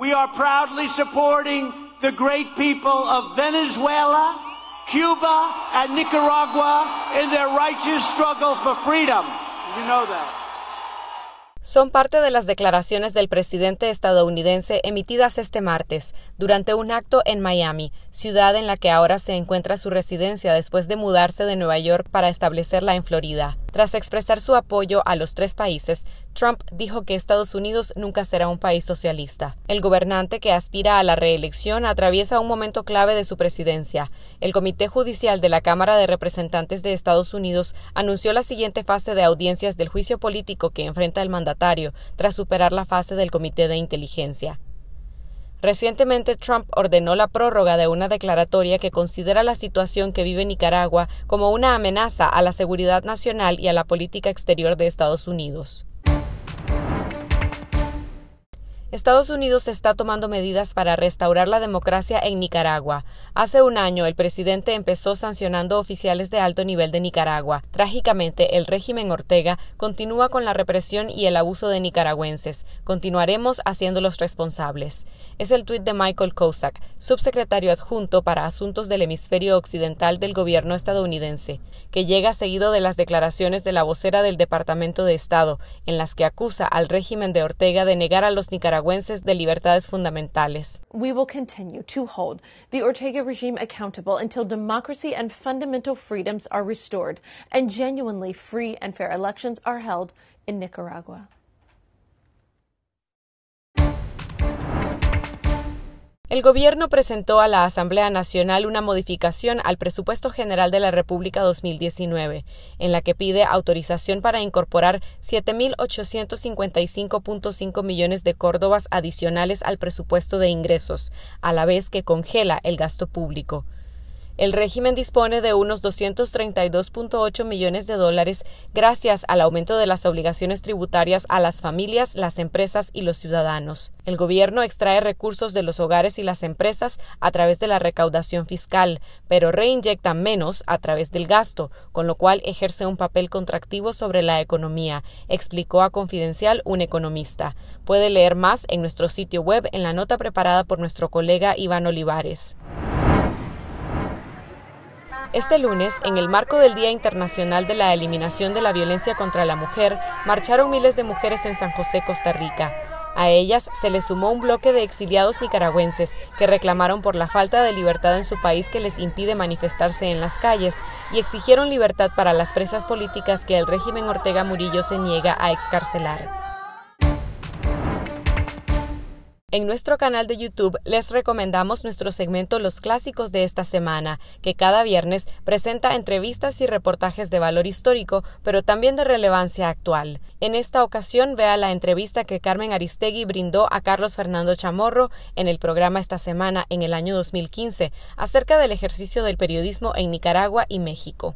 We are proudly supporting the great people of Venezuela, Cuba, and Nicaragua in their righteous struggle for freedom. You know that. Son parte de las declaraciones del presidente estadounidense emitidas este martes durante un acto en Miami, ciudad en la que ahora se encuentra su residencia después de mudarse de Nueva York para establecerla en Florida. Tras expresar su apoyo a los tres países, Trump dijo que Estados Unidos nunca será un país socialista. El gobernante que aspira a la reelección atraviesa un momento clave de su presidencia. El Comité Judicial de la Cámara de Representantes de Estados Unidos anunció la siguiente fase de audiencias del juicio político que enfrenta el mandatario, tras superar la fase del Comité de Inteligencia. Recientemente Trump ordenó la prórroga de una declaratoria que considera la situación que vive Nicaragua como una amenaza a la seguridad nacional y a la política exterior de Estados Unidos. Estados Unidos está tomando medidas para restaurar la democracia en Nicaragua. Hace un año el presidente empezó sancionando oficiales de alto nivel de Nicaragua. Trágicamente, el régimen Ortega continúa con la represión y el abuso de nicaragüenses. Continuaremos haciéndolos responsables. Es el tuit de Michael Kosak, subsecretario adjunto para asuntos del hemisferio occidental del gobierno estadounidense, que llega seguido de las declaraciones de la vocera del Departamento de Estado, en las que acusa al régimen de Ortega de negar a los nicaragüenses nicaragüenses de libertades fundamentales. We will continue to hold the Ortega regime accountable until democracy and fundamental freedoms are restored and genuinely free and fair elections are held in Nicaragua. El gobierno presentó a la Asamblea Nacional una modificación al Presupuesto General de la República 2019, en la que pide autorización para incorporar 7.855.5 millones de córdobas adicionales al presupuesto de ingresos, a la vez que congela el gasto público. El régimen dispone de unos 232.8 millones de dólares gracias al aumento de las obligaciones tributarias a las familias, las empresas y los ciudadanos. El gobierno extrae recursos de los hogares y las empresas a través de la recaudación fiscal, pero reinyecta menos a través del gasto, con lo cual ejerce un papel contractivo sobre la economía, explicó a Confidencial un economista. Puede leer más en nuestro sitio web en la nota preparada por nuestro colega Iván Olivares. Este lunes, en el marco del Día Internacional de la Eliminación de la Violencia contra la Mujer, marcharon miles de mujeres en San José, Costa Rica. A ellas se les sumó un bloque de exiliados nicaragüenses que reclamaron por la falta de libertad en su país que les impide manifestarse en las calles y exigieron libertad para las presas políticas que el régimen Ortega Murillo se niega a excarcelar. En nuestro canal de YouTube les recomendamos nuestro segmento Los Clásicos de esta semana, que cada viernes presenta entrevistas y reportajes de valor histórico, pero también de relevancia actual. En esta ocasión vea la entrevista que Carmen Aristegui brindó a Carlos Fernando Chamorro en el programa esta semana en el año 2015 acerca del ejercicio del periodismo en Nicaragua y México.